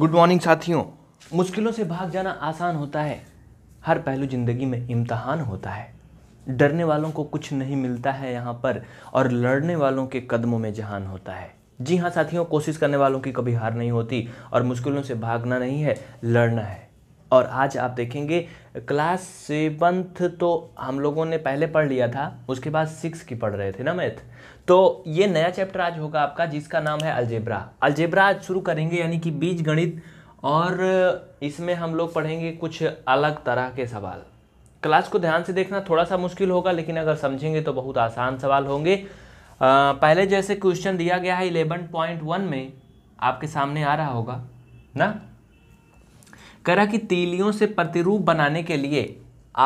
Good morning साथियों मुश्किलों से भाग जाना आसान होता है हर पहलू ज़िंदगी में इम्तहान होता है डरने वालों को कुछ नहीं मिलता है यहाँ पर और लड़ने वालों के कदमों में जहान होता है जी हाँ साथियों कोशिश करने वालों की कभी हार नहीं होती और मुश्किलों से भागना नहीं है लड़ना है और आज आप देखेंगे क्लास सेवन्थ तो हम लोगों ने पहले पढ़ लिया था उसके बाद सिक्स की पढ़ रहे थे ना मैथ तो ये नया चैप्टर आज होगा आपका जिसका नाम है अलजेब्रा अलजेब्रा आज शुरू करेंगे यानी कि बीज गणित और इसमें हम लोग पढ़ेंगे कुछ अलग तरह के सवाल क्लास को ध्यान से देखना थोड़ा सा मुश्किल होगा लेकिन अगर समझेंगे तो बहुत आसान सवाल होंगे आ, पहले जैसे क्वेश्चन दिया गया है इलेवन पॉइंट वन में आपके सामने आ रहा होगा ना करा कि तीलियों से प्रतिरूप बनाने के लिए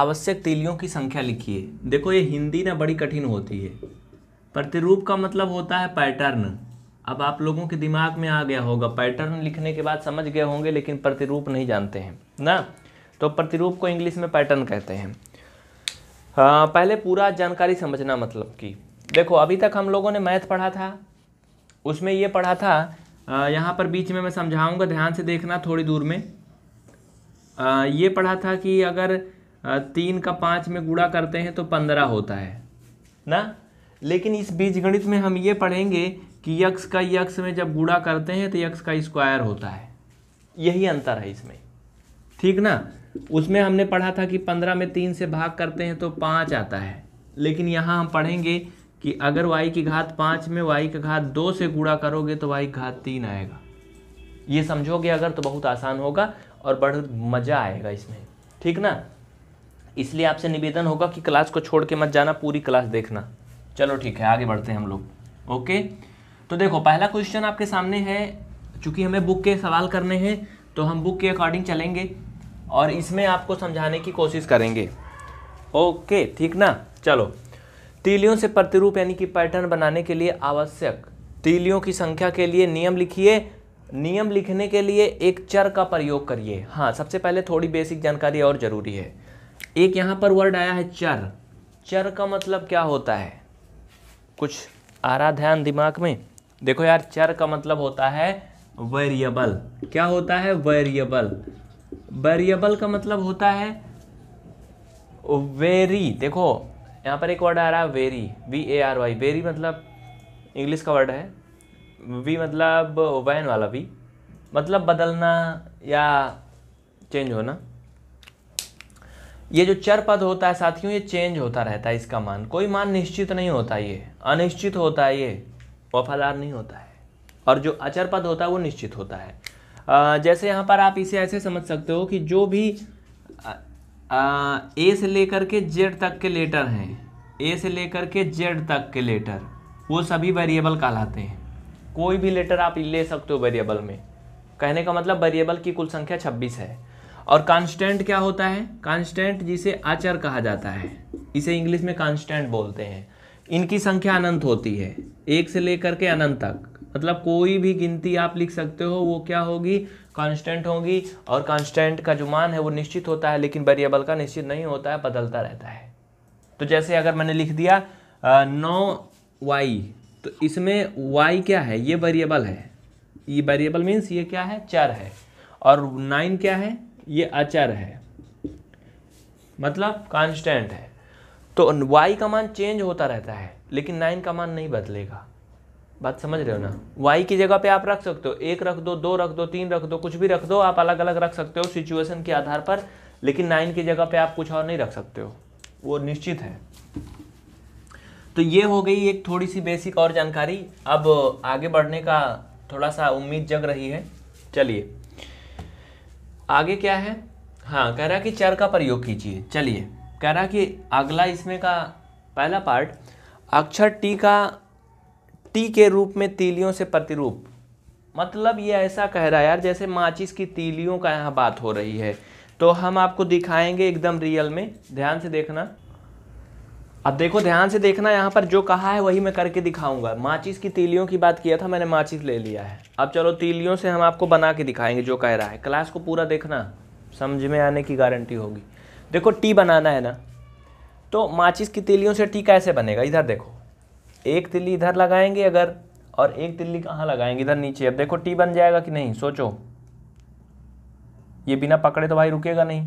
आवश्यक तीलियों की संख्या लिखिए देखो ये हिंदी ना बड़ी कठिन होती है प्रतिरूप का मतलब होता है पैटर्न अब आप लोगों के दिमाग में आ गया होगा पैटर्न लिखने के बाद समझ गए होंगे लेकिन प्रतिरूप नहीं जानते हैं ना तो प्रतिरूप को इंग्लिश में पैटर्न कहते हैं आ, हाँ, पहले पूरा जानकारी समझना मतलब कि देखो अभी तक हम लोगों ने मैथ पढ़ा था उसमें ये पढ़ा था यहाँ पर बीच में मैं समझाऊँगा ध्यान से देखना थोड़ी दूर में आ, ये पढ़ा था कि अगर तीन का पाँच में गुड़ा करते हैं तो पंद्रह होता है ना लेकिन इस बीजगणित में हम ये पढ़ेंगे कि यक्स का यक्स में जब गुड़ा करते हैं तो यक्स का स्क्वायर होता है यही अंतर है इसमें ठीक ना उसमें हमने पढ़ा था कि पंद्रह में तीन से भाग करते हैं तो पाँच आता है लेकिन यहाँ हम पढ़ेंगे कि अगर वाई की घात पाँच में वाई का घात दो से गुड़ा करोगे तो वाई घात तीन आएगा ये समझोगे अगर तो बहुत आसान होगा और बड़ मज़ा आएगा इसमें ठीक ना इसलिए आपसे निवेदन होगा कि क्लास को छोड़ के मत जाना पूरी क्लास देखना चलो ठीक है आगे बढ़ते हैं हम लोग ओके तो देखो पहला क्वेश्चन आपके सामने है चूंकि हमें बुक के सवाल करने हैं तो हम बुक के अकॉर्डिंग चलेंगे और इसमें आपको समझाने की कोशिश करेंगे ओके ठीक ना चलो तीलियों से प्रतिरूप यानी कि पैटर्न बनाने के लिए आवश्यक तीलियों की संख्या के लिए नियम लिखिए नियम लिखने के लिए एक चर का प्रयोग करिए हाँ सबसे पहले थोड़ी बेसिक जानकारी और ज़रूरी है एक यहाँ पर वर्ड आया है चर चर का मतलब क्या होता है कुछ आ रहा ध्यान दिमाग में देखो यार चर का मतलब होता है वेरिएबल क्या होता है वेरिएबल वेरिएबल का मतलब होता है वेरी देखो यहाँ पर एक वर्ड आ रहा है vary V A R Y vary मतलब इंग्लिश का वर्ड है वी मतलब वैन वाला वी मतलब बदलना या चेंज होना ये जो चर पद होता है साथियों ये चेंज होता रहता है इसका मान कोई मान निश्चित नहीं होता ये अनिश्चित होता है ये वफादार नहीं होता है और जो अचर पद होता है वो निश्चित होता है आ, जैसे यहाँ पर आप इसे ऐसे समझ सकते हो कि जो भी आ, ए से लेकर के जेड तक के लेटर हैं ए से लेकर के जेड तक के लेटर वो सभी वेरिएबल कहलाते हैं कोई भी लेटर आप ले सकते हो वेरिएबल में कहने का मतलब वेरिएबल की कुल संख्या छब्बीस है और कांस्टेंट क्या होता है कांस्टेंट जिसे आचर कहा जाता है इसे इंग्लिश में कांस्टेंट बोलते हैं इनकी संख्या अनंत होती है एक से लेकर के अनंत तक मतलब कोई भी गिनती आप लिख सकते हो वो क्या होगी कांस्टेंट होगी और कांस्टेंट का जो मान है वो निश्चित होता है लेकिन वेरिएबल का निश्चित नहीं होता है बदलता रहता है तो जैसे अगर मैंने लिख दिया आ, नौ वाई तो इसमें वाई क्या है ये वेरिएबल है ये वेरिएबल मीन्स ये क्या है चर है और नाइन क्या है ये अचर है मतलब कांस्टेंट है तो वाई का मान चेंज होता रहता है लेकिन नाइन का मान नहीं बदलेगा बात समझ रहे हो ना वाई की जगह पे आप रख सकते हो एक रख दो दो रख दो तीन रख दो कुछ भी रख दो आप अलग अलग रख सकते हो सिचुएशन के आधार पर लेकिन नाइन की जगह पे आप कुछ और नहीं रख सकते हो वो निश्चित है तो ये हो गई एक थोड़ी सी बेसिक और जानकारी अब आगे बढ़ने का थोड़ा सा उम्मीद जग रही है चलिए आगे क्या है हाँ कह रहा कि चर का प्रयोग कीजिए चलिए कह रहा कि अगला इसमें का पहला पार्ट अक्षर टी का टी के रूप में तीलियों से प्रतिरूप मतलब ये ऐसा कह रहा है यार जैसे माचिस की तीलियों का यहाँ बात हो रही है तो हम आपको दिखाएंगे एकदम रियल में ध्यान से देखना अब देखो ध्यान से देखना यहाँ पर जो कहा है वही मैं करके दिखाऊंगा माचिस की तीलियों की बात किया था मैंने माचिस ले लिया है अब चलो तीलियों से हम आपको बना के दिखाएंगे जो कह रहा है क्लास को पूरा देखना समझ में आने की गारंटी होगी देखो टी बनाना है ना तो माचिस की तीलियों से टी कैसे बनेगा इधर देखो एक तिल्ली इधर लगाएंगे अगर और एक तिल्ली कहाँ लगाएंगे इधर नीचे अब देखो टी बन जाएगा कि नहीं सोचो ये बिना पकड़े तो भाई रुकेगा नहीं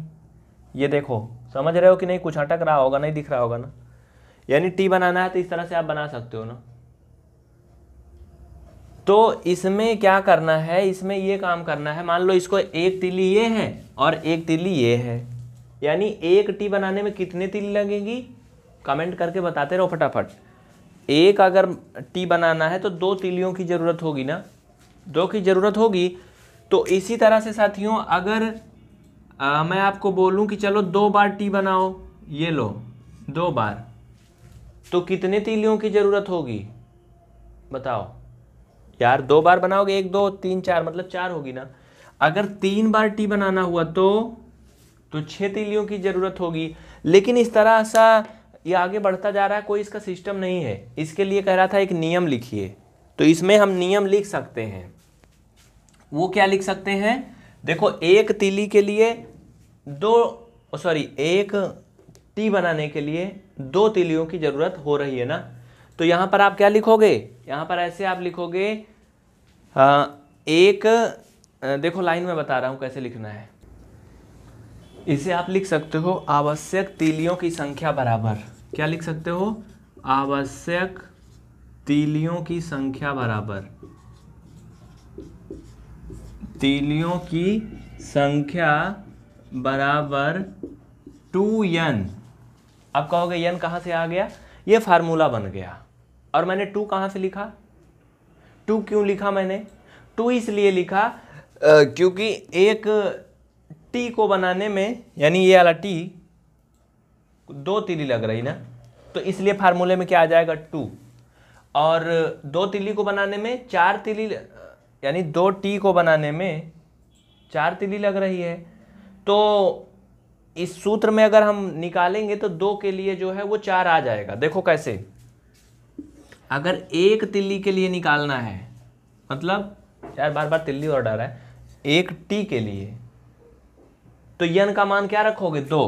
ये देखो समझ रहे हो कि नहीं कुछ अटक रहा होगा नहीं दिख रहा होगा ना यानी टी बनाना है तो इस तरह से आप बना सकते हो ना तो इसमें क्या करना है इसमें ये काम करना है मान लो इसको एक तिली ये है और एक तिली ये है यानी एक टी बनाने में कितने तिली लगेगी कमेंट करके बताते रहो फटाफट एक अगर टी बनाना है तो दो तिलियों की ज़रूरत होगी ना दो की ज़रूरत होगी तो इसी तरह से साथियों अगर आ, मैं आपको बोलूं कि चलो दो बार टी बनाओ ये लो दो बार तो कितने तीलियों की ज़रूरत होगी बताओ यार दो बार बनाओगे एक दो तीन चार मतलब चार होगी ना अगर तीन बार टी बनाना हुआ तो तो छः तीलियों की ज़रूरत होगी लेकिन इस तरह सा ये आगे बढ़ता जा रहा है कोई इसका सिस्टम नहीं है इसके लिए कह रहा था एक नियम लिखिए तो इसमें हम नियम लिख सकते हैं वो क्या लिख सकते हैं देखो एक तिली के लिए दो सॉरी एक टी बनाने के लिए दो तिलियों की ज़रूरत हो रही है ना तो यहां पर आप क्या लिखोगे यहां पर ऐसे आप लिखोगे आ, एक देखो लाइन में बता रहा हूं कैसे लिखना है इसे आप लिख सकते हो आवश्यक तिलियों की संख्या बराबर क्या लिख सकते हो आवश्यक तिलियों की संख्या बराबर तिलियों की संख्या बराबर टू एन आप कहोगे यन कहाँ से आ गया ये फार्मूला बन गया और मैंने टू कहाँ से लिखा टू क्यों लिखा मैंने टू इसलिए लिखा आ, क्योंकि एक टी को बनाने में यानी ये वाला टी दो तिली लग रही ना तो इसलिए फार्मूले में क्या आ जाएगा टू और दो तिली को बनाने में चार तिली यानी दो टी को बनाने में चार तिली लग रही है तो इस सूत्र में अगर हम निकालेंगे तो दो के लिए जो है वो चार आ जाएगा देखो कैसे अगर एक तिल्ली के लिए निकालना है मतलब यार बार बार तिल्ली और डर है एक टी के लिए तो यन का मान क्या रखोगे दो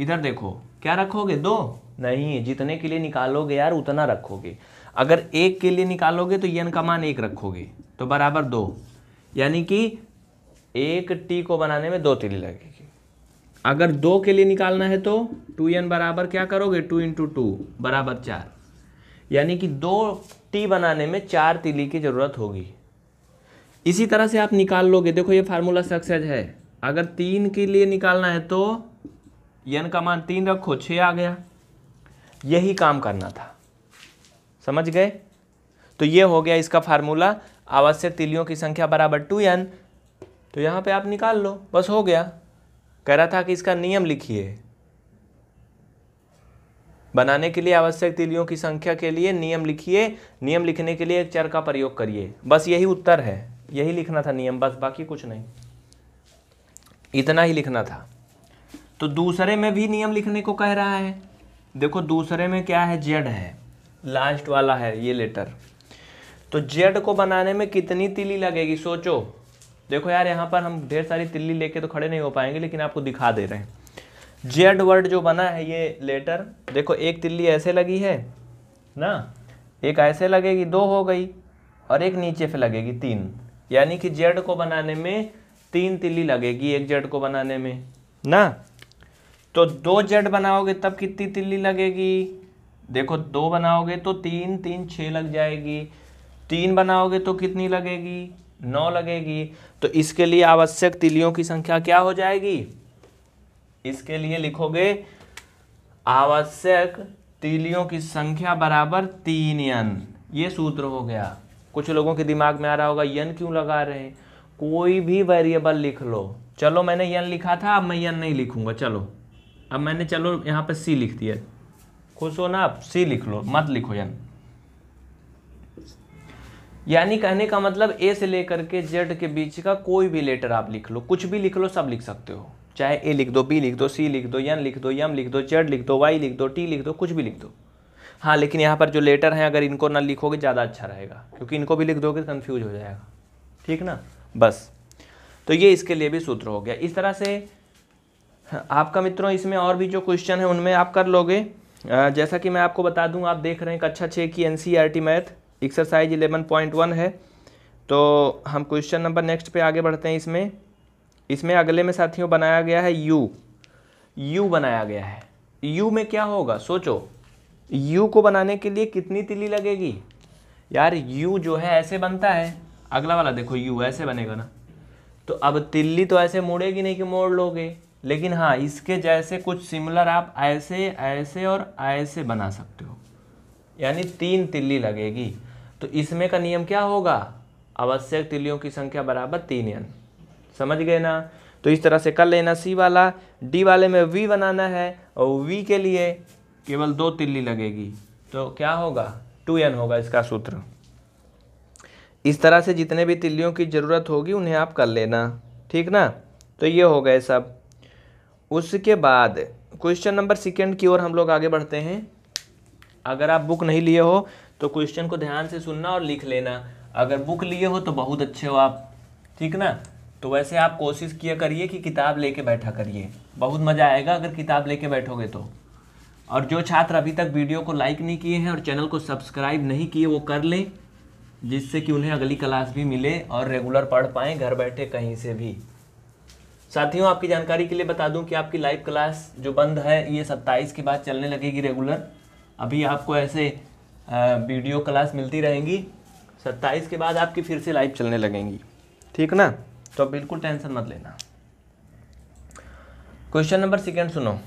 इधर देखो क्या रखोगे दो नहीं जितने के लिए निकालोगे यार उतना रखोगे अगर एक के लिए निकालोगे तो यन का मान एक रखोगे तो बराबर दो यानी कि एक टी को बनाने में दो तिल्ली लगेगी अगर दो के लिए निकालना है तो टू एन बराबर क्या करोगे टू इंटू टू बराबर चार यानी कि दो टी बनाने में चार तिली की ज़रूरत होगी इसी तरह से आप निकाल लोगे देखो ये फार्मूला सक्सेस है अगर तीन के लिए निकालना है तो यन का मान तीन रखो छः आ गया यही काम करना था समझ गए तो ये हो गया इसका फार्मूला आवश्यक तिलियों की संख्या बराबर टू एन तो यहाँ पे आप निकाल लो बस हो गया कह रहा था कि इसका नियम लिखिए बनाने के लिए आवश्यक तिलियों की संख्या के लिए नियम लिखिए नियम लिखने के लिए एक चर का प्रयोग करिए बस यही उत्तर है यही लिखना था नियम बस बाकी कुछ नहीं इतना ही लिखना था तो दूसरे में भी नियम लिखने को कह रहा है देखो दूसरे में क्या है जेड है लास्ट वाला है ये लेटर तो जेड को बनाने में कितनी तिली लगेगी सोचो देखो यार यहाँ पर हम ढेर सारी तिल्ली लेके तो खड़े नहीं हो पाएंगे लेकिन आपको दिखा दे रहे हैं जेड वर्ड जो बना है ये लेटर देखो एक तिल्ली ऐसे लगी है ना एक ऐसे लगेगी दो हो गई और एक नीचे पे लगेगी तीन यानी कि जेड को बनाने में तीन तिल्ली लगेगी एक जेड को बनाने में ना तो दो जेड बनाओगे तब कितनी तिल्ली लगेगी देखो दो बनाओगे तो तीन तीन छः लग जाएगी तीन बनाओगे तो कितनी लगेगी नौ लगेगी तो इसके लिए आवश्यक तिलियों की संख्या क्या हो जाएगी इसके लिए लिखोगे आवश्यक तिलियों की संख्या बराबर तीन यन ये सूत्र हो गया कुछ लोगों के दिमाग में आ रहा होगा यन क्यों लगा रहे हैं कोई भी वेरिएबल लिख लो चलो मैंने यन लिखा था अब मैं यन नहीं लिखूंगा चलो अब मैंने चलो यहाँ पर सी लिख दिया खुश हो ना आप सी लिख लो मत लिखो यन यानी कहने का मतलब ए से लेकर के जेड के बीच का कोई भी लेटर आप लिख लो कुछ भी लिख लो सब लिख सकते हो चाहे ए लिख दो बी लिख दो सी लिख दो यन लिख दो यम लिख दो जेड लिख दो वाई लिख दो टी लिख दो कुछ भी लिख दो हाँ लेकिन यहाँ पर जो लेटर हैं अगर इनको ना लिखोगे ज़्यादा अच्छा रहेगा क्योंकि इनको भी लिख दोगे तो कन्फ्यूज हो जाएगा ठीक ना बस तो ये इसके लिए भी सूत्र हो गया इस तरह से आपका मित्रों इसमें और भी जो क्वेश्चन है उनमें आप कर लोगे जैसा कि मैं आपको बता दूं आप देख रहे हैं कक्षा अच्छा छः की एन math exercise eleven point one है तो हम क्वेश्चन नंबर नेक्स्ट पे आगे बढ़ते हैं इसमें इसमें अगले में साथियों बनाया गया है यू यू बनाया गया है यू में क्या होगा सोचो यू को बनाने के लिए कितनी तिली लगेगी यार यू जो है ऐसे बनता है अगला वाला देखो यू ऐसे बनेगा ना तो अब तिल्ली तो ऐसे मोड़ेगी नहीं कि मोड़ लोगे लेकिन हाँ इसके जैसे कुछ सिमिलर आप ऐसे ऐसे और ऐसे बना सकते हो यानी तीन तिल्ली लगेगी तो इसमें का नियम क्या होगा आवश्यक तिलियों की संख्या बराबर तीन एन समझ गए ना तो इस तरह से कर लेना सी वाला डी वाले में वी बनाना है और वी के लिए केवल दो तिल्ली लगेगी तो क्या होगा टू एन होगा इसका सूत्र इस तरह से जितने भी तिल्लियों की ज़रूरत होगी उन्हें आप कर लेना ठीक ना तो ये हो गए सब उसके बाद क्वेश्चन नंबर सेकेंड की ओर हम लोग आगे बढ़ते हैं अगर आप बुक नहीं लिए हो तो क्वेश्चन को ध्यान से सुनना और लिख लेना अगर बुक लिए हो तो बहुत अच्छे हो आप ठीक ना तो वैसे आप कोशिश किया करिए कि किताब लेके बैठा करिए बहुत मज़ा आएगा अगर किताब लेके बैठोगे तो और जो छात्र अभी तक वीडियो को लाइक नहीं किए हैं और चैनल को सब्सक्राइब नहीं किए वो कर लें जिससे कि उन्हें अगली क्लास भी मिले और रेगुलर पढ़ पाएँ घर बैठे कहीं से भी साथियों आपकी जानकारी के लिए बता दूं कि आपकी लाइव क्लास जो बंद है ये 27 के बाद चलने लगेगी रेगुलर अभी आपको ऐसे वीडियो क्लास मिलती रहेंगी सत्ताईस के बाद आपकी फिर से लाइव चलने लगेंगी ठीक ना तो बिल्कुल टेंशन मत लेना क्वेश्चन नंबर सेकेंड सुनो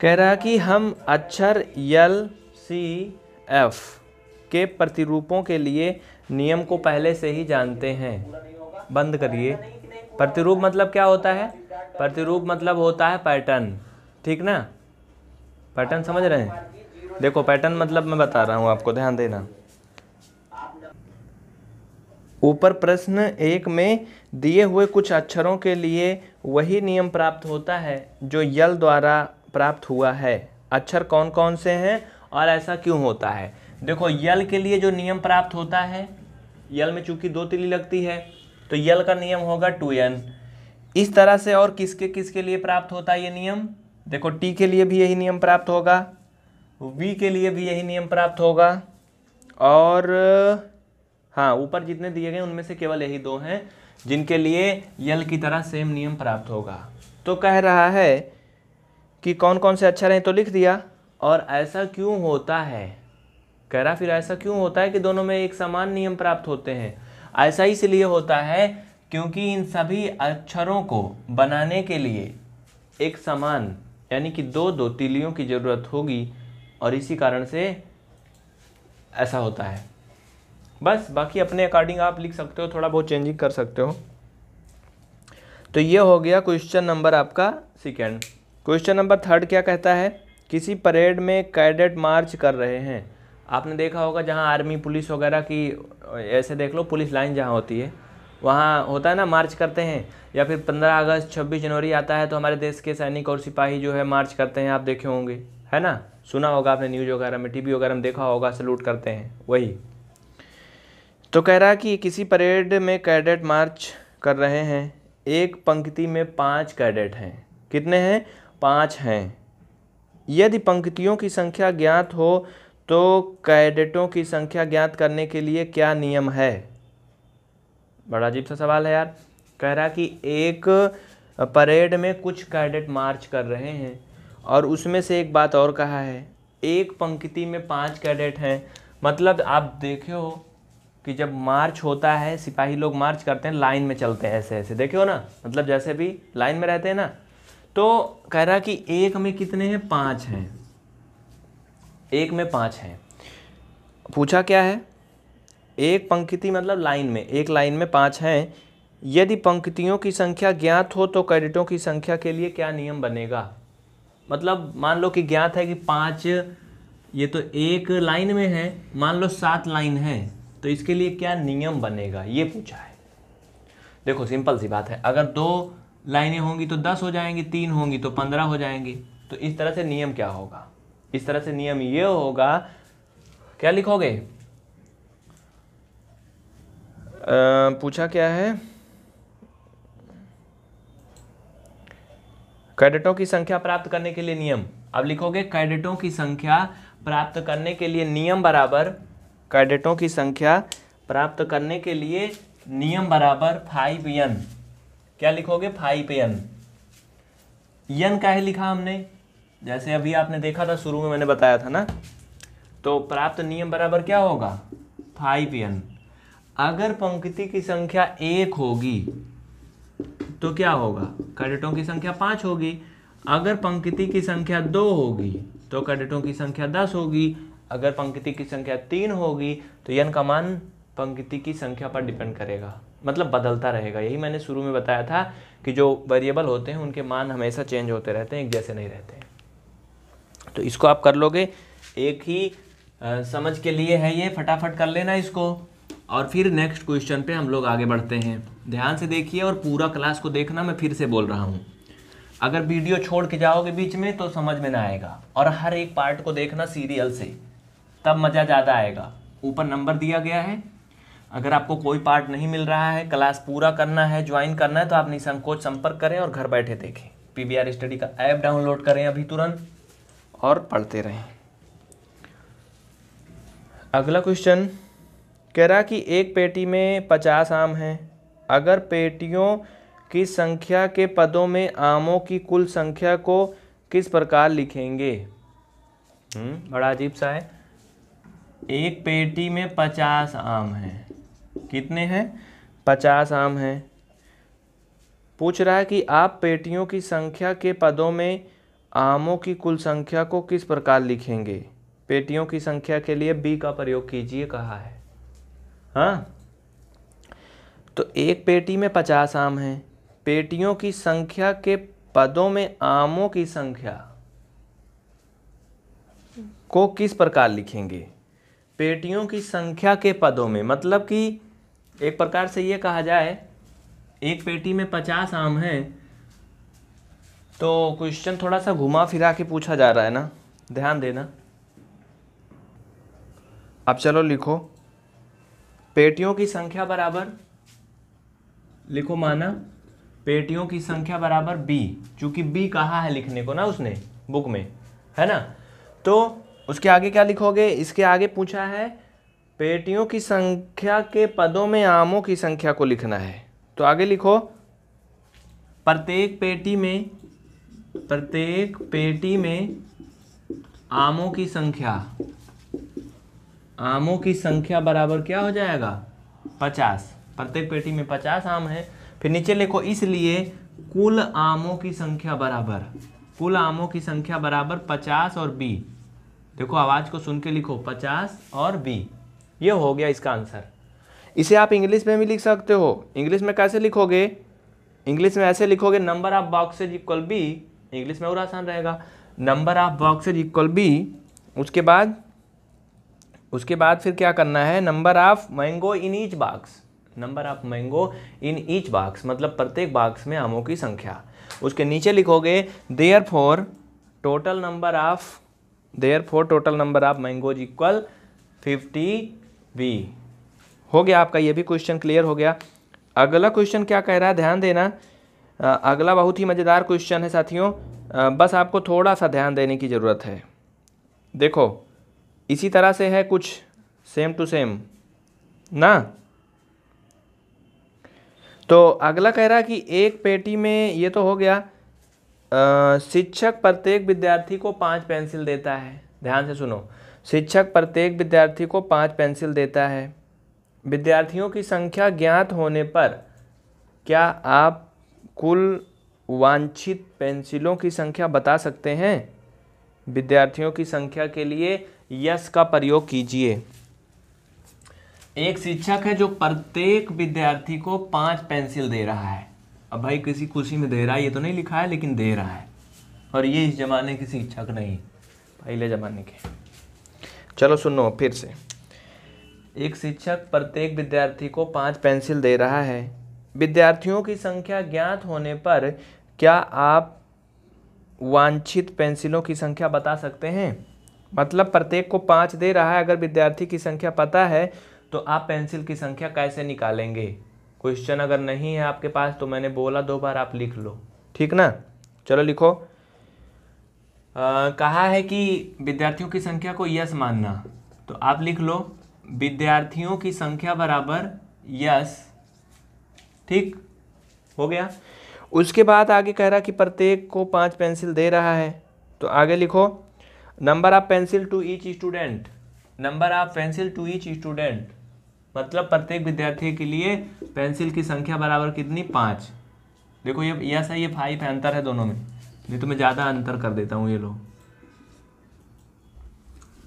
कह रहा कि हम अक्षर यल सी एफ के प्रतिरूपों के लिए नियम को पहले से ही जानते हैं बंद करिए प्रतिरूप मतलब क्या होता है प्रतिरूप मतलब होता है पैटर्न ठीक ना पैटर्न समझ रहे हैं देखो पैटर्न मतलब मैं बता रहा हूँ आपको ध्यान देना ऊपर प्रश्न एक में दिए हुए कुछ अक्षरों के लिए वही नियम प्राप्त होता है जो यल द्वारा प्राप्त हुआ है अक्षर कौन कौन से हैं और ऐसा क्यों होता है देखो यल के लिए जो नियम प्राप्त होता है यल में चूंकि दो तिली लगती है तो यल का नियम होगा टू एन इस तरह से और किसके किसके लिए प्राप्त होता है ये नियम देखो टी के लिए भी यही नियम प्राप्त होगा वी के लिए भी यही नियम प्राप्त होगा और हाँ ऊपर जितने दिए गए उनमें से केवल यही दो हैं जिनके लिए यल की तरह सेम नियम प्राप्त होगा तो कह रहा है कि कौन कौन से अक्षर हैं तो लिख दिया और ऐसा क्यों होता है कह रहा फिर ऐसा क्यों होता है कि दोनों में एक समान नियम प्राप्त होते हैं ऐसा इसलिए होता है क्योंकि इन सभी अक्षरों को बनाने के लिए एक समान यानी कि दो दो तिलियों की ज़रूरत होगी और इसी कारण से ऐसा होता है बस बाकी अपने अकॉर्डिंग आप लिख सकते हो थोड़ा बहुत चेंजिंग कर सकते हो तो ये हो गया क्वेश्चन नंबर आपका सेकेंड क्वेश्चन नंबर थर्ड क्या कहता है किसी परेड में कैडेट मार्च कर रहे हैं आपने देखा होगा जहाँ आर्मी पुलिस वगैरह की ऐसे देख लो पुलिस लाइन जहाँ होती है वहाँ होता है ना मार्च करते हैं या फिर पंद्रह अगस्त छब्बीस जनवरी आता है तो हमारे देश के सैनिक और सिपाही जो है मार्च करते हैं आप देखे होंगे है ना सुना होगा आपने न्यूज़ वगैरह में टीवी वगैरह में देखा होगा सलूट करते हैं वही तो कह रहा कि किसी परेड में कैडेट मार्च कर रहे हैं एक पंक्ति में पाँच कैडेट हैं कितने हैं पाँच हैं यदि पंक्तियों की संख्या ज्ञात हो तो कैडेटों की संख्या ज्ञात करने के लिए क्या नियम है बड़ा अजीब सा सवाल है यार कह रहा कि एक परेड में कुछ कैडेट मार्च कर रहे हैं और उसमें से एक बात और कहा है एक पंक्ति में पाँच कैडेट हैं मतलब आप देखे हो कि जब मार्च होता है सिपाही लोग मार्च करते हैं लाइन में चलते हैं ऐसे ऐसे देखे हो ना मतलब जैसे भी लाइन में रहते हैं ना तो कह रहा कि एक में कितने हैं पाँच हैं एक में पाँच हैं पूछा क्या है एक पंक्ति मतलब लाइन में एक लाइन में पाँच हैं यदि पंक्तियों की संख्या ज्ञात हो तो कैडेटों की संख्या के लिए क्या नियम बनेगा मतलब मान लो कि ज्ञात है कि पाँच ये तो एक लाइन में है मान लो सात लाइन है तो इसके लिए क्या नियम बनेगा ये पूछा है देखो सिंपल सी बात है अगर दो लाइनें होंगी तो दस हो जाएंगी तीन होंगी तो पंद्रह हो जाएंगी तो इस तरह से नियम क्या होगा इस तरह से नियम ये होगा क्या लिखोगे आ, पूछा क्या है कैडेटों की संख्या प्राप्त करने के लिए नियम अब लिखोगे कैडेटों की संख्या प्राप्त करने के लिए नियम बराबर कैडेटों की संख्या प्राप्त करने के लिए नियम बराबर फाइव एन क्या लिखोगे फाइव एन एन का है लिखा हमने जैसे अभी आपने देखा था शुरू में मैंने बताया था ना तो प्राप्त नियम बराबर क्या होगा फाइव एन अगर पंक्ति की संख्या एक होगी तो क्या होगा कैडेटों की संख्या पाँच होगी अगर पंक्ति की संख्या दो होगी तो कैडेटों की संख्या दस होगी अगर पंक्ति की संख्या तीन होगी तो यन का मान पंक्ति की संख्या पर डिपेंड करेगा मतलब बदलता रहेगा यही मैंने शुरू में बताया था कि जो वेरिएबल होते हैं उनके मान हमेशा चेंज होते रहते हैं एक जैसे नहीं रहते हैं तो इसको आप कर लोगे एक ही आ, समझ के लिए है ये फटाफट कर लेना इसको और फिर नेक्स्ट क्वेश्चन पे हम लोग आगे बढ़ते हैं ध्यान से देखिए और पूरा क्लास को देखना मैं फिर से बोल रहा हूँ अगर वीडियो छोड़ के जाओगे बीच में तो समझ में ना आएगा और हर एक पार्ट को देखना सीरियल से तब मज़ा ज़्यादा आएगा ऊपर नंबर दिया गया है अगर आपको कोई पार्ट नहीं मिल रहा है क्लास पूरा करना है ज्वाइन करना है तो आप निसंकोच संपर्क करें और घर बैठे देखें पी स्टडी का ऐप डाउनलोड करें अभी तुरंत और पढ़ते रहें अगला क्वेश्चन कह रहा कि एक पेटी में पचास आम हैं अगर पेटियों की संख्या के पदों में आमों की कुल संख्या को किस प्रकार लिखेंगे हम्म, बड़ा अजीब सा है एक पेटी में पचास आम हैं कितने हैं पचास आम हैं पूछ रहा है कि आप पेटियों की संख्या के पदों में आमों की कुल संख्या को किस प्रकार लिखेंगे पेटियों की संख्या के लिए बी का प्रयोग कीजिए कहा है हाँ तो एक पेटी में पचास आम हैं पेटियों की संख्या के पदों में आमों की संख्या को किस प्रकार लिखेंगे पेटियों की संख्या के पदों में मतलब कि एक प्रकार से ये कहा जाए एक पेटी में पचास आम हैं तो क्वेश्चन थोड़ा सा घुमा फिरा के पूछा जा रहा है ना ध्यान देना अब चलो लिखो पेटियों की संख्या बराबर लिखो माना पेटियों की संख्या बराबर बी चूंकि बी कहा है लिखने को ना उसने बुक में है ना तो उसके आगे क्या लिखोगे इसके आगे पूछा है पेटियों की संख्या के पदों में आमों की संख्या को लिखना है तो आगे लिखो प्रत्येक पेटी में प्रत्येक पेटी में आमों की संख्या आमों की संख्या बराबर क्या हो जाएगा पचास प्रत्येक पेटी में पचास आम है फिर नीचे लिखो इसलिए कुल आमों की संख्या बराबर कुल आमों की संख्या बराबर पचास और बी देखो आवाज़ को सुन के लिखो पचास और बी ये हो गया इसका आंसर इसे आप इंग्लिश में भी लिख सकते हो इंग्लिश में कैसे लिखोगे इंग्लिश में ऐसे लिखोगे number of boxes equal B English में और आसान रहेगा number of boxes equal B उसके बाद उसके बाद फिर क्या करना है number of mango in each box number of mango in each box मतलब प्रत्येक बाक्स में आमों की संख्या उसके नीचे लिखोगे therefore total number of therefore total number of mangoes equal fifty B हो गया आपका ये भी क्वेश्चन क्लियर हो गया अगला क्वेश्चन क्या कह रहा है ध्यान देना अगला बहुत ही मज़ेदार क्वेश्चन है साथियों बस आपको थोड़ा सा ध्यान देने की ज़रूरत है देखो इसी तरह से है कुछ सेम टू सेम ना तो अगला कह रहा कि एक पेटी में ये तो हो गया शिक्षक प्रत्येक विद्यार्थी को पाँच पेंसिल देता है ध्यान से सुनो शिक्षक प्रत्येक विद्यार्थी को पाँच पेंसिल देता है विद्यार्थियों की संख्या ज्ञात होने पर क्या आप कुल वांछित पेंसिलों की संख्या बता सकते हैं विद्यार्थियों की संख्या के लिए यस का प्रयोग कीजिए एक शिक्षक है जो प्रत्येक विद्यार्थी को पांच पेंसिल दे रहा है अब भाई किसी खुशी में दे रहा है ये तो नहीं लिखा है लेकिन दे रहा है और ये इस जमाने की शिक्षक नहीं पहले जमाने के चलो सुनो फिर से एक शिक्षक प्रत्येक विद्यार्थी को पांच पेंसिल दे रहा है विद्यार्थियों की संख्या ज्ञात होने पर क्या आप वांछित पेंसिलों की संख्या बता सकते हैं मतलब प्रत्येक को पाँच दे रहा है अगर विद्यार्थी की संख्या पता है तो आप पेंसिल की संख्या कैसे निकालेंगे क्वेश्चन अगर नहीं है आपके पास तो मैंने बोला दो बार आप लिख लो ठीक ना चलो लिखो आ, कहा है कि विद्यार्थियों की संख्या को यस मानना तो आप लिख लो विद्यार्थियों की संख्या बराबर यस ठीक हो गया उसके बाद आगे कह रहा कि प्रत्येक को पांच पेंसिल दे रहा है तो आगे लिखो number of pencil to each student number of pencil to each student मतलब प्रत्येक विद्यार्थी के लिए पेंसिल की संख्या बराबर कितनी पाँच देखो ये यस है ये फाइव है अंतर है दोनों में नहीं तो मैं ज़्यादा अंतर कर देता हूँ ये लोग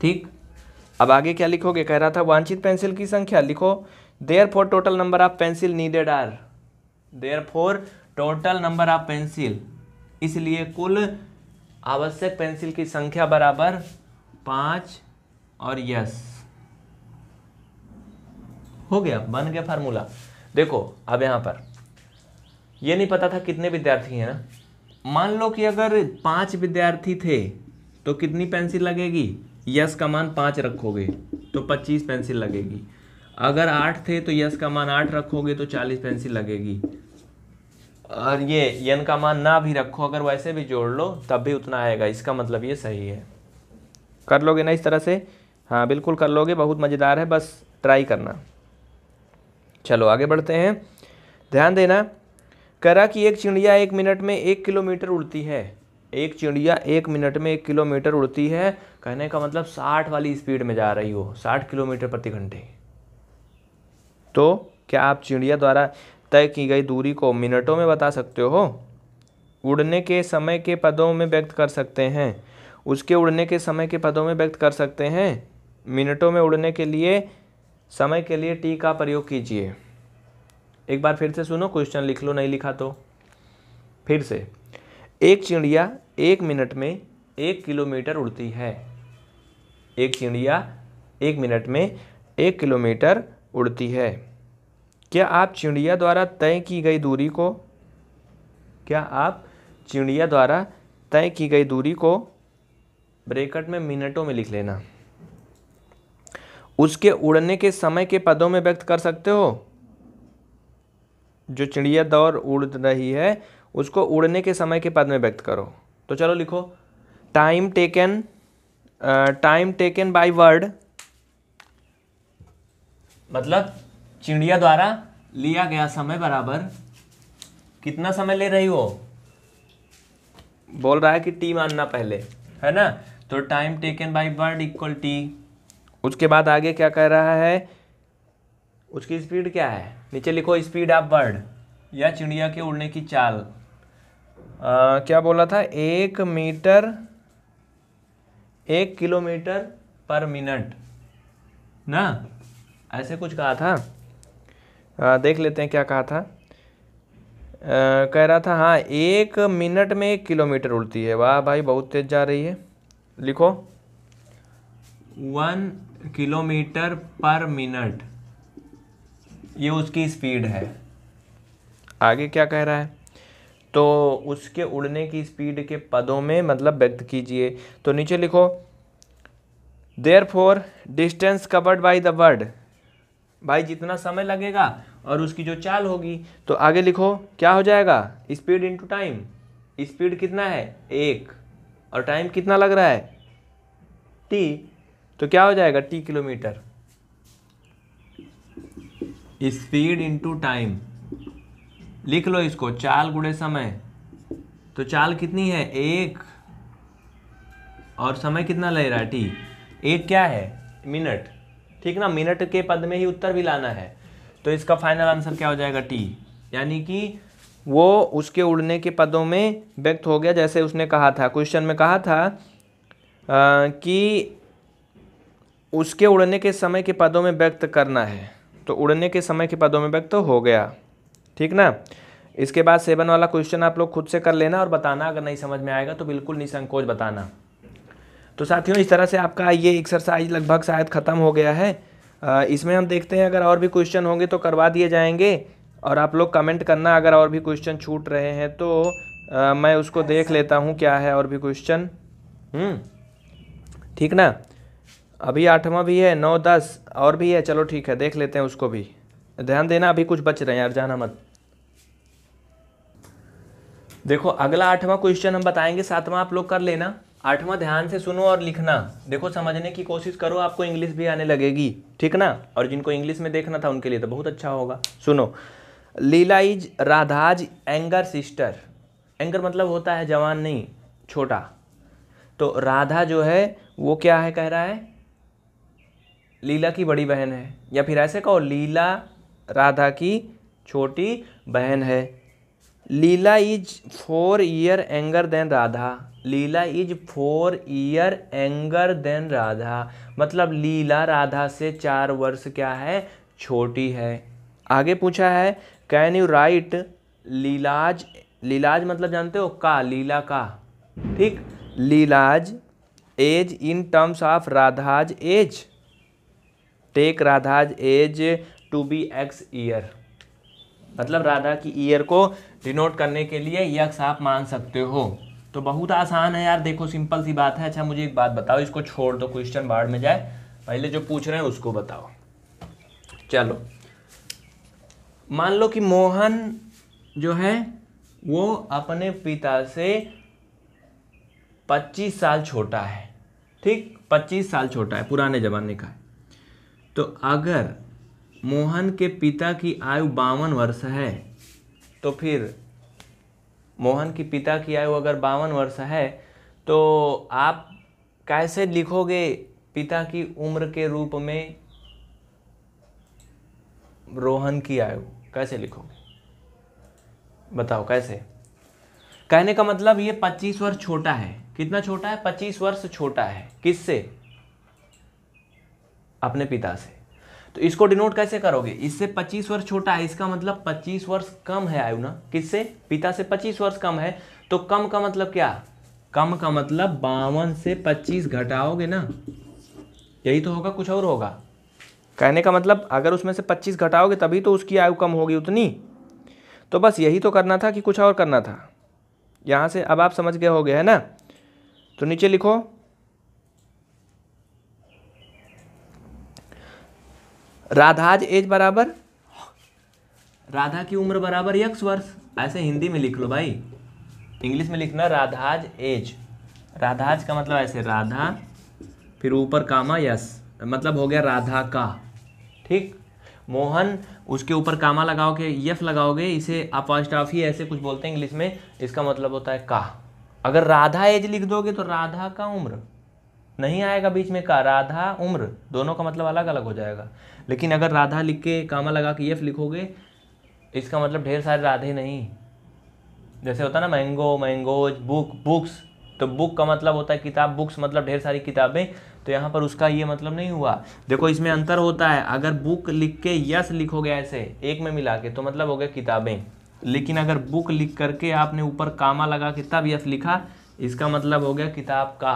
ठीक अब आगे क्या लिखोगे कह रहा था वांछित पेंसिल की संख्या लिखो therefore total number of pencil needed are therefore total number of pencil इसलिए कुल आवश्यक पेंसिल की संख्या बराबर पाँच और यस हो गया बन गया फार्मूला देखो अब यहाँ पर ये नहीं पता था कितने विद्यार्थी हैं ना मान लो कि अगर पाँच विद्यार्थी थे तो कितनी पेंसिल लगेगी यस का मान पाँच रखोगे तो पच्चीस पेंसिल लगेगी अगर आठ थे तो यस का मान आठ रखोगे तो चालीस पेंसिल लगेगी और ये यन का मान ना भी रखो अगर वैसे भी जोड़ लो तब भी उतना आएगा इसका मतलब ये सही है कर लोगे ना इस तरह से हाँ बिल्कुल कर लोगे बहुत मज़ेदार है बस ट्राई करना चलो आगे बढ़ते हैं ध्यान देना करा कि एक चिड़िया एक मिनट में एक किलोमीटर उड़ती है एक चिड़िया एक मिनट में एक किलोमीटर उड़ती है कहने का मतलब साठ वाली स्पीड में जा रही हो साठ किलोमीटर प्रति घंटे तो क्या आप चिड़िया द्वारा तय की गई दूरी को मिनटों में बता सकते हो उड़ने के समय के पदों में व्यक्त कर सकते हैं उसके उड़ने के समय के पदों में व्यक्त कर सकते हैं मिनटों में उड़ने के लिए समय के लिए टी का प्रयोग कीजिए एक बार फिर से सुनो क्वेश्चन लिख लो नहीं लिखा तो फिर से एक चिड़िया एक मिनट में एक किलोमीटर उड़ती है एक चिड़िया एक मिनट में एक किलोमीटर उड़ती है क्या आप चिड़िया द्वारा तय की गई दूरी को क्या आप चिड़िया द्वारा तय की गई दूरी को ब्रेकट में मिनटों में लिख लेना उसके उड़ने के समय के पदों में व्यक्त कर सकते हो जो चिड़िया दौर उड़ रही है उसको उड़ने के समय के पद में व्यक्त करो तो चलो लिखो time taken time taken by bird मतलब चिड़िया द्वारा लिया गया समय बराबर कितना समय ले रही हो बोल रहा है कि टी मानना पहले है ना तो time taken by bird equal T उसके बाद आगे क्या कह रहा है उसकी स्पीड क्या है नीचे लिखो स्पीड ऑफ बर्ड या चिड़िया के उड़ने की चाल आ, क्या बोला था एक मीटर एक किलोमीटर पर मिनट ना ऐसे कुछ कहा था आ, देख लेते हैं क्या कहा था आ, कह रहा था हाँ एक मिनट में एक किलोमीटर उड़ती है वाह भाई बहुत तेज़ जा रही है लिखो वन किलोमीटर पर मिनट ये उसकी स्पीड है आगे क्या कह रहा है तो उसके उड़ने की स्पीड के पदों में मतलब व्यक्त कीजिए तो नीचे लिखो therefore distance covered by the bird भाई जितना समय लगेगा और उसकी जो चाल होगी तो आगे लिखो क्या हो जाएगा स्पीड इंटू टाइम स्पीड कितना है एक और टाइम कितना लग रहा है टी तो क्या हो जाएगा T kilometer speed into time लिख लो इसको चाल गुड़े समय तो चाल कितनी है एक और समय कितना ले रहा है टी एक क्या है मिनट ठीक ना मिनट के पद में ही उत्तर भी लाना है तो इसका फाइनल आंसर क्या हो जाएगा टी यानी कि वो उसके उड़ने के पदों में व्यक्त हो गया जैसे उसने कहा था क्वेश्चन में कहा था आ, कि उसके उड़ने के समय के पदों में व्यक्त करना है तो उड़ने के समय के पदों में व्यक्त तो हो गया ठीक ना इसके बाद सेवन वाला क्वेश्चन आप लोग खुद से कर लेना और बताना अगर नहीं समझ में आएगा तो बिल्कुल निसंकोच बताना तो साथियों इस तरह से आपका ये एक्सरसाइज लगभग शायद ख़त्म हो गया है इसमें हम देखते हैं अगर और भी क्वेश्चन होंगे तो करवा दिए जाएंगे और आप लोग कमेंट करना अगर और भी क्वेश्चन छूट रहे हैं तो आ, मैं उसको देख लेता हूँ क्या है और भी क्वेश्चन हम्म, ठीक ना अभी आठवां भी है नौ दस और भी है चलो ठीक है देख लेते हैं उसको भी ध्यान देना अभी कुछ बच रहे हैं अरजान अहमद देखो अगला आठवां क्वेश्चन हम बताएंगे सातवां आप लोग कर लेना आठवां ध्यान से सुनो और लिखना देखो समझने की कोशिश करो आपको इंग्लिश भी आने लगेगी ठीक ना और जिनको इंग्लिश में देखना था उनके लिए तो बहुत अच्छा होगा सुनो Leela is Radha's younger sister younger मतलब होता है जवान नहीं छोटा तो राधा जो है वो क्या है कह रहा है लीला की बड़ी बहन है या फिर ऐसे कहो लीला राधा की छोटी बहन है Leela is four year younger than Radha Leela is four year younger than Radha मतलब लीला राधा से चार वर्ष क्या है छोटी है आगे पूछा है can you write Leela's Leela's मतलब जानते हो का लीला का ठीक Leela's age in terms of Radha's age take Radha's age to be X year मतलब राधा की ईयर को डिनोट करने के लिए यक्स आप मान सकते हो तो बहुत आसान है यार देखो सिंपल सी बात है अच्छा मुझे एक बात बताओ इसको छोड़ दो क्वेश्चन बाढ़ में जाए पहले जो पूछ रहे हैं उसको बताओ चलो मान लो कि मोहन जो है वो अपने पिता से पच्चीस साल छोटा है ठीक पच्चीस साल छोटा है पुराने ज़माने का है तो अगर मोहन के पिता की आयु बावन वर्ष है तो फिर मोहन की पिता की आयु अगर बावन वर्ष है तो आप कैसे लिखोगे पिता की उम्र के रूप में रोहन की आयु कैसे लिखोगे बताओ कैसे कहने का मतलब ये पच्चीस वर्ष छोटा है कितना छोटा है पच्चीस वर्ष छोटा है किससे अपने पिता से तो इसको डिनोट कैसे करोगे इससे पच्चीस वर्ष छोटा है इसका मतलब पच्चीस वर्ष कम है आयु ना किससे पिता से पच्चीस वर्ष कम है तो कम का मतलब क्या कम का मतलब बावन से पच्चीस घटाओगे ना यही तो होगा कुछ और होगा कहने का मतलब अगर उसमें से पच्चीस घटाओगे तभी तो उसकी आयु कम होगी उतनी तो बस यही तो करना था कि कुछ और करना था यहाँ से अब आप समझ गए हो गए है ना तो नीचे लिखो राधाज एज बराबर राधा की उम्र बराबर यक्स वर्ष ऐसे हिंदी में लिख लो भाई इंग्लिश में लिखना राधाज एज राधाज का मतलब ऐसे राधा फिर ऊपर कामा यस मतलब हो गया राधा का ठीक मोहन उसके ऊपर कामा लगाओ के यफ लगाओगे इसे फर्स्ट ऑफ ही ऐसे कुछ बोलते हैं इंग्लिश में इसका मतलब होता है का अगर राधा एज लिख दोगे तो राधा का उम्र नहीं आएगा बीच में का राधा उम्र दोनों का मतलब अलग अलग हो जाएगा लेकिन अगर राधा लिख के कामा लगा के यफ लिखोगे इसका मतलब ढेर सारे राधे नहीं जैसे होता है ना मैंगो मैंगोज बुक बुक्स तो बुक का मतलब होता है किताब बुक्स मतलब ढेर सारी किताबें तो यहाँ पर उसका ये मतलब नहीं हुआ देखो इसमें अंतर होता है अगर बुक लिख के यस लिखोगे ऐसे एक में मिला के तो मतलब हो गया किताबें लेकिन अगर बुक लिख करके आपने ऊपर कामा लगा के तब यस लिखा इसका मतलब हो गया किताब का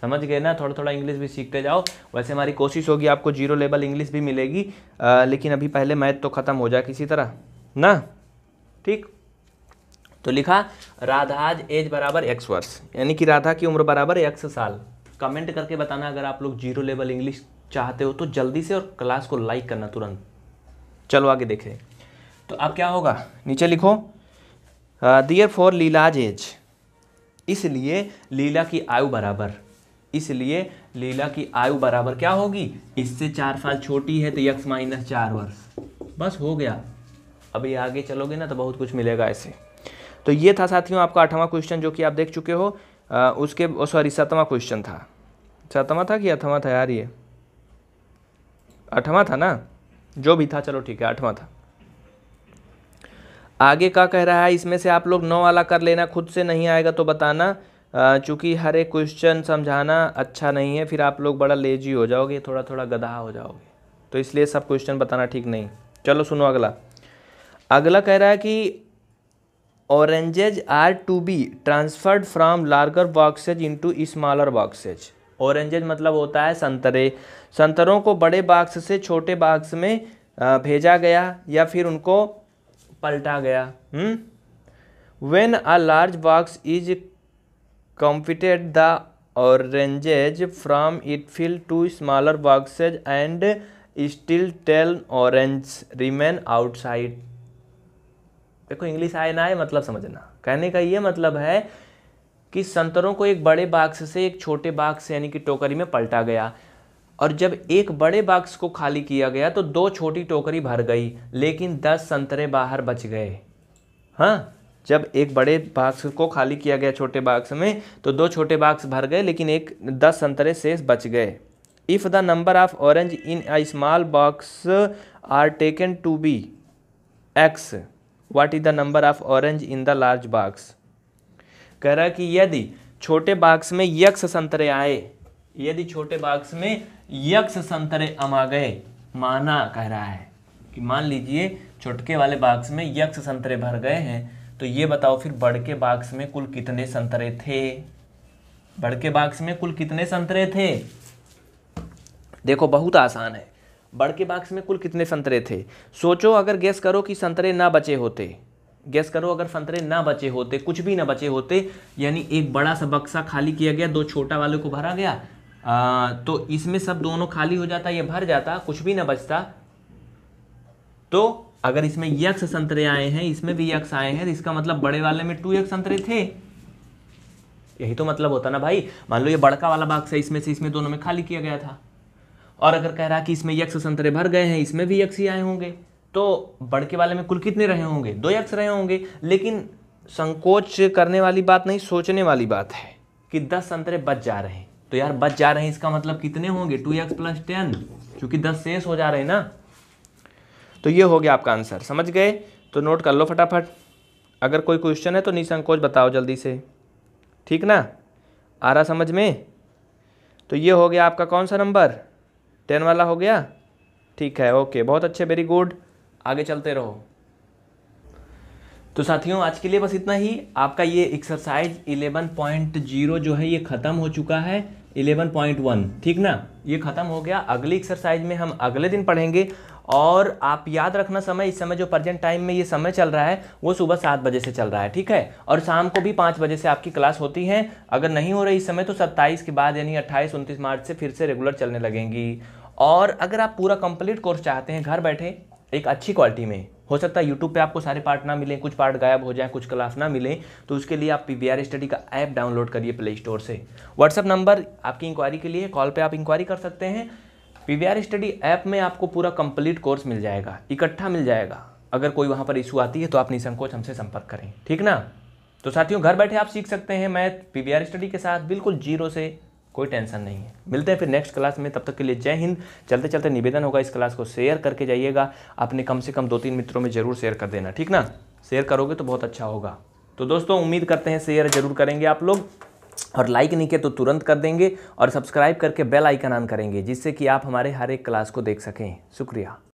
समझ गए ना थोड़ा थोड़ा इंग्लिश भी सीखते जाओ वैसे हमारी कोशिश होगी आपको जीरो लेवल इंग्लिश भी मिलेगी आ, लेकिन अभी पहले मैथ तो ख़त्म हो जाए किसी तरह ना ठीक तो लिखा राधाज एज बराबर एक्स वर्ष यानी कि राधा की उम्र बराबर एक्स साल कमेंट करके बताना अगर आप लोग जीरो लेवल इंग्लिश चाहते हो तो जल्दी से और क्लास को लाइक करना तुरंत चलो आगे देखें तो अब क्या होगा नीचे लिखो दियर फॉर लीलाज एज इसलिए लीला की आयु बराबर इसलिए लीला की आयु बराबर क्या होगी इससे चार साल छोटी है तो यक्स माइनस चार वर्ष बस हो गया अभी आगे चलोगे ना तो बहुत कुछ मिलेगा ऐसे तो ये था साथियों आपका आठवां क्वेश्चन जो कि आप देख चुके हो आ, उसके सॉरी सतवा क्वेश्चन था सतवा था कि अठवा था यार ये अठवा था ना जो भी था चलो ठीक है अठवा था आगे का कह रहा है इसमें से आप लोग नौ वाला कर लेना खुद से नहीं आएगा तो बताना चूँकि हर एक क्वेश्चन समझाना अच्छा नहीं है फिर आप लोग बड़ा लेजी हो जाओगे थोड़ा थोड़ा गधा हो जाओगे तो इसलिए सब क्वेश्चन बताना ठीक नहीं चलो सुनो अगला अगला कह रहा है कि oranges are to be transferred from larger boxes into smaller boxes oranges मतलब होता है संतरे संतरों को बड़े बाक्स से छोटे बाक्स में भेजा गया या फिर उनको पलटा गया when hmm? a large box is competed the oranges from it fill two smaller boxes and still ten orange remain outside देखो इंग्लिश आए ना आए मतलब समझना कहने का ये मतलब है कि संतरों को एक बड़े बाक्स से एक छोटे बाक्स यानी कि टोकरी में पलटा गया और जब एक बड़े बाक्स को खाली किया गया तो दो छोटी टोकरी भर गई लेकिन दस संतरे बाहर बच गए हाँ जब एक बड़े बाक्स को खाली किया गया छोटे बाक्स में तो दो छोटे बाक्स भर गए लेकिन एक दस संतरे शेष बच गए if the number of orange in a small box are taken to be X what is the number of orange in the large box कह रहा कि यदि छोटे बाक्स में यक्ष संतरे आए यदि छोटे बाक्स में यक्ष संतरे अमा गए माना कह रहा है कि मान लीजिए छोटके वाले बाक्स में यक्ष संतरे भर गए हैं तो ये बताओ फिर बड़ के बाक्स में कुल कितने संतरे थे बड़ के बाक्स में कुल कितने संतरे थे देखो बहुत आसान है बड़ के बाक्स में कुल कितने संतरे थे सोचो अगर गैस करो कि संतरे ना बचे होते गैस करो अगर संतरे ना बचे होते कुछ भी ना बचे होते यानी एक बड़ा सा बक्सा खाली किया गया दो छोटा वाले को भरा गया आ, तो इसमें सब दोनों खाली हो जाता ये भर जाता कुछ भी ना बचता तो अगर इसमें यक्स संतरे आए हैं इसमें भी यक्स आए हैं तो इसका मतलब बड़े वाले में टू यक्स संतरे थे यही तो मतलब होता ना भाई मान लो ये बड़का वाला बाक्स है इसमें से इसमें दोनों में खाली किया गया था और अगर कह रहा कि इसमें यक्स संतरे भर गए हैं इसमें भी यक्स ही आए होंगे तो बड़के वाले में कुल कितने रहे होंगे दो यक्स रहे होंगे लेकिन संकोच करने वाली बात नहीं सोचने वाली बात है कि दस संतरे बच जा रहे हैं तो यार बच जा रहे हैं इसका मतलब कितने होंगे टू एक्स प्लस टेन क्योंकि दस शेष हो जा रहे हैं ना तो ये हो गया आपका आंसर समझ गए तो नोट कर लो फटाफट अगर कोई क्वेश्चन है तो निसंकोच बताओ जल्दी से ठीक ना आ रहा समझ में तो ये हो गया आपका कौन सा नंबर टेन वाला हो गया ठीक है ओके बहुत अच्छे वेरी गुड आगे चलते रहो तो साथियों आज के लिए बस इतना ही आपका ये एक्सरसाइज 11.0 जो है ये ख़त्म हो चुका है 11.1 ठीक ना ये ख़त्म हो गया अगली एक्सरसाइज में हम अगले दिन पढ़ेंगे और आप याद रखना समय इस समय जो प्रजेंट टाइम में ये समय चल रहा है वो सुबह सात बजे से चल रहा है ठीक है और शाम को भी पाँच बजे से आपकी क्लास होती है अगर नहीं हो रही इस समय तो सत्ताईस के बाद यानी अट्ठाईस उनतीस मार्च से फिर से रेगुलर चलने लगेंगी और अगर आप पूरा कंप्लीट कोर्स चाहते हैं घर बैठे एक अच्छी क्वालिटी में हो सकता है यूट्यूब पे आपको सारे पार्ट ना मिलें कुछ पार्ट गायब हो जाए कुछ क्लास ना मिलें तो उसके लिए आप पी स्टडी का ऐप डाउनलोड करिए प्ले स्टोर से व्हाट्सअप नंबर आपकी इंक्वायरी के लिए कॉल पर आप इंक्वायरी कर सकते हैं पी स्टडी ऐप में आपको पूरा कंप्लीट कोर्स मिल जाएगा इकट्ठा मिल जाएगा अगर कोई वहाँ पर इशू आती है तो आप निसंकोच हमसे संपर्क करें ठीक ना तो साथियों घर बैठे आप सीख सकते हैं मैथ पी स्टडी के साथ बिल्कुल जीरो से कोई टेंशन नहीं है मिलते हैं फिर नेक्स्ट क्लास में तब तक के लिए जय हिंद चलते चलते निवेदन होगा इस क्लास को शेयर करके जाइएगा अपने कम से कम दो तीन मित्रों में ज़रूर शेयर कर देना ठीक ना शेयर करोगे तो बहुत अच्छा होगा तो दोस्तों उम्मीद करते हैं शेयर जरूर करेंगे आप लोग और लाइक नहीं किया तो तुरंत कर देंगे और सब्सक्राइब करके बेल आइकन ऑन करेंगे जिससे कि आप हमारे हर एक क्लास को देख सकें शुक्रिया